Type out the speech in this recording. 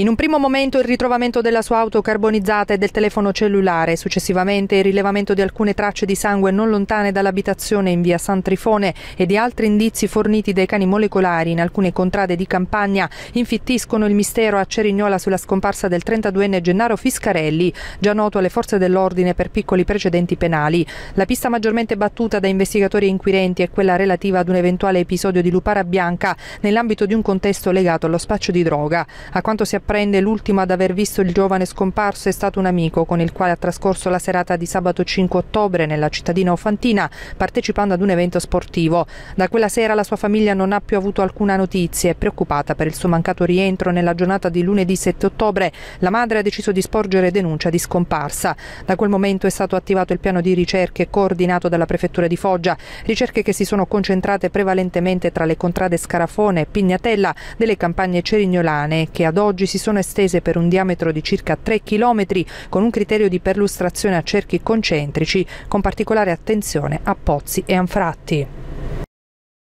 In un primo momento il ritrovamento della sua auto carbonizzata e del telefono cellulare, successivamente il rilevamento di alcune tracce di sangue non lontane dall'abitazione in via San Trifone e di altri indizi forniti dai cani molecolari in alcune contrade di campagna infittiscono il mistero a Cerignola sulla scomparsa del 32enne Gennaro Fiscarelli, già noto alle forze dell'ordine per piccoli precedenti penali. La pista maggiormente battuta da investigatori e inquirenti è quella relativa ad un eventuale episodio di lupara bianca nell'ambito di un contesto legato allo spaccio di droga. A quanto si appunto apprende l'ultimo ad aver visto il giovane scomparso è stato un amico con il quale ha trascorso la serata di sabato 5 ottobre nella cittadina Ofantina partecipando ad un evento sportivo. Da quella sera la sua famiglia non ha più avuto alcuna notizia e preoccupata per il suo mancato rientro nella giornata di lunedì 7 ottobre la madre ha deciso di sporgere denuncia di scomparsa. Da quel momento è stato attivato il piano di ricerche coordinato dalla prefettura di Foggia, ricerche che si sono concentrate prevalentemente tra le contrade Scarafone e Pignatella delle campagne cerignolane che ad oggi si sono estese per un diametro di circa 3 km con un criterio di perlustrazione a cerchi concentrici, con particolare attenzione a Pozzi e Anfratti.